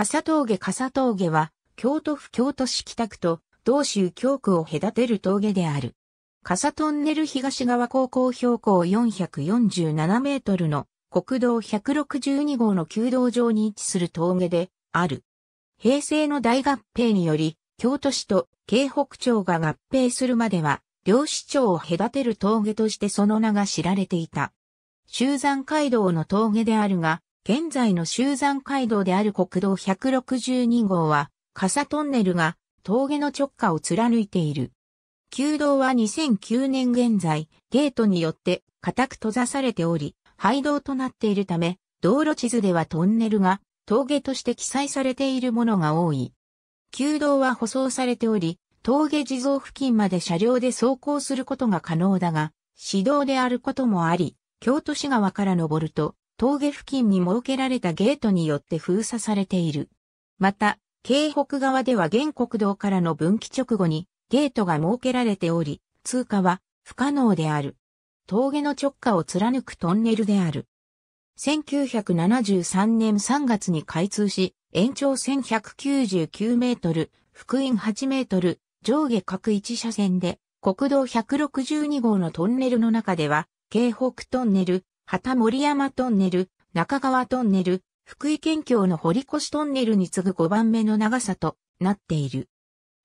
笠峠笠峠は、京都府京都市北区と、同州京区を隔てる峠である。笠トンネル東側高校標高447メートルの国道162号の旧道上に位置する峠である。平成の大合併により、京都市と京北町が合併するまでは、両市町を隔てる峠としてその名が知られていた。修山街道の峠であるが、現在の集山街道である国道162号は、笠トンネルが峠の直下を貫いている。旧道は2009年現在、ゲートによって固く閉ざされており、廃道となっているため、道路地図ではトンネルが峠として記載されているものが多い。旧道は舗装されており、峠地蔵付近まで車両で走行することが可能だが、市道であることもあり、京都市側から登ると、峠付近に設けられたゲートによって封鎖されている。また、京北側では現国道からの分岐直後にゲートが設けられており、通過は不可能である。峠の直下を貫くトンネルである。1973年3月に開通し、延長1199メートル、福音8メートル、上下各1車線で、国道162号のトンネルの中では、京北トンネル、旗森山トンネル、中川トンネル、福井県境の堀越トンネルに次ぐ5番目の長さとなっている。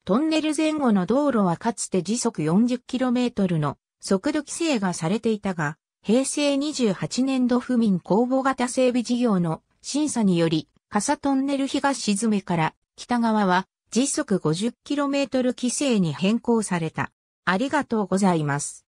トンネル前後の道路はかつて時速 40km の速度規制がされていたが、平成28年度府民公募型整備事業の審査により、笠トンネル東沈めから北側は時速 50km 規制に変更された。ありがとうございます。